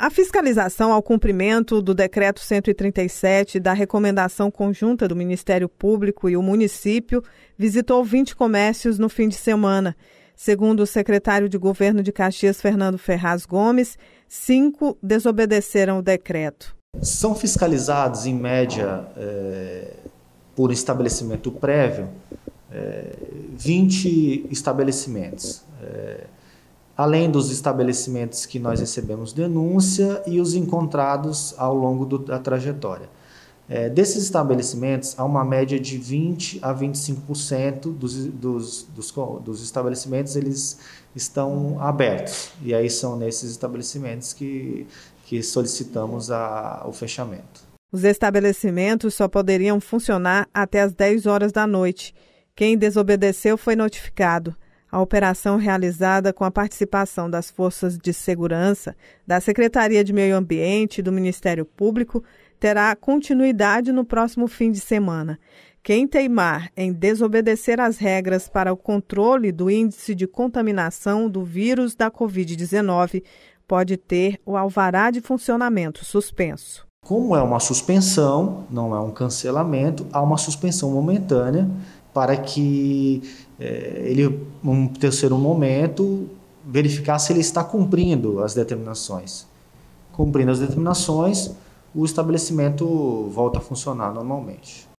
A fiscalização ao cumprimento do decreto 137 da recomendação conjunta do Ministério Público e o município visitou 20 comércios no fim de semana. Segundo o secretário de governo de Caxias, Fernando Ferraz Gomes, cinco desobedeceram o decreto. São fiscalizados, em média, é, por estabelecimento prévio, é, eh, 20 estabelecimentos além dos estabelecimentos que nós recebemos denúncia e os encontrados ao longo do, da trajetória. É, desses estabelecimentos, há uma média de 20 a 25% dos, dos, dos, dos, estabelecimentos eles estão abertos. E aí são nesses estabelecimentos que, que solicitamos a, o fechamento. Os estabelecimentos só poderiam funcionar até as 10 horas da noite. Quem desobedeceu foi notificado. A operação realizada com a participação das forças de segurança, da Secretaria de Meio Ambiente e do Ministério Público terá continuidade no próximo fim de semana. Quem teimar em desobedecer às regras para o controle do índice de contaminação do vírus da Covid-19 pode ter o alvará de funcionamento suspenso. Como é uma suspensão, não é um cancelamento, há uma suspensão momentânea para que é, ele, um terceiro momento, verificar se ele está cumprindo as determinações. Cumprindo as determinações, o estabelecimento volta a funcionar normalmente.